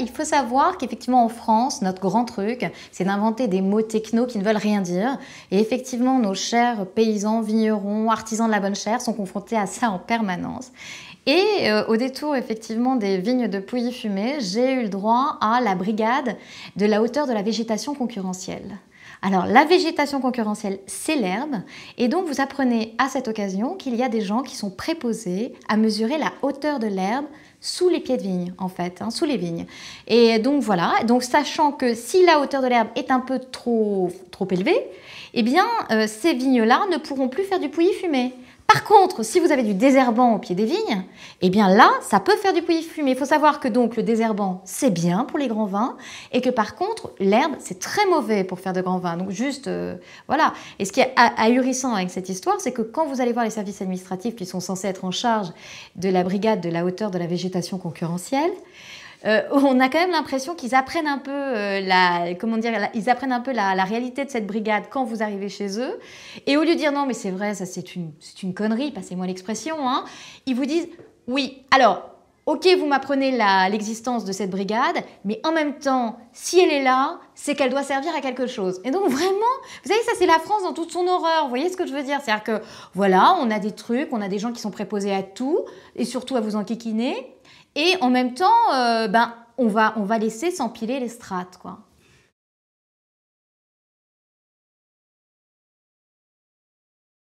Il faut savoir qu'effectivement en France, notre grand truc, c'est d'inventer des mots techno qui ne veulent rien dire. Et effectivement, nos chers paysans, vignerons, artisans de la bonne chair sont confrontés à ça en permanence. Et euh, au détour effectivement des vignes de pouilly fumé j'ai eu le droit à la brigade de la hauteur de la végétation concurrentielle. Alors la végétation concurrentielle, c'est l'herbe, et donc vous apprenez à cette occasion qu'il y a des gens qui sont préposés à mesurer la hauteur de l'herbe sous les pieds de vigne, en fait, hein, sous les vignes. Et donc voilà, donc sachant que si la hauteur de l'herbe est un peu trop, trop élevée, eh bien euh, ces vignes-là ne pourront plus faire du pouilly fumé. Par contre, si vous avez du désherbant au pied des vignes, eh bien là, ça peut faire du pouilly fumé. Il faut savoir que donc le désherbant, c'est bien pour les grands vins, et que par contre, l'herbe, c'est très mauvais pour faire de grands vins. Donc juste, euh, voilà. Et ce qui est ahurissant avec cette histoire, c'est que quand vous allez voir les services administratifs qui sont censés être en charge de la brigade de la hauteur de la végétation concurrentielle, euh, on a quand même l'impression qu'ils apprennent un peu euh, la, comment dire, ils apprennent un peu la, réalité de cette brigade quand vous arrivez chez eux. Et au lieu de dire non, mais c'est vrai, ça c'est une, une, connerie, passez-moi l'expression, hein, ils vous disent oui. Alors Ok, vous m'apprenez l'existence de cette brigade, mais en même temps, si elle est là, c'est qu'elle doit servir à quelque chose. Et donc vraiment, vous savez, ça c'est la France dans toute son horreur. Vous voyez ce que je veux dire C'est-à-dire que voilà, on a des trucs, on a des gens qui sont préposés à tout, et surtout à vous enquiquiner. Et en même temps, euh, ben, on, va, on va laisser s'empiler les strates, quoi.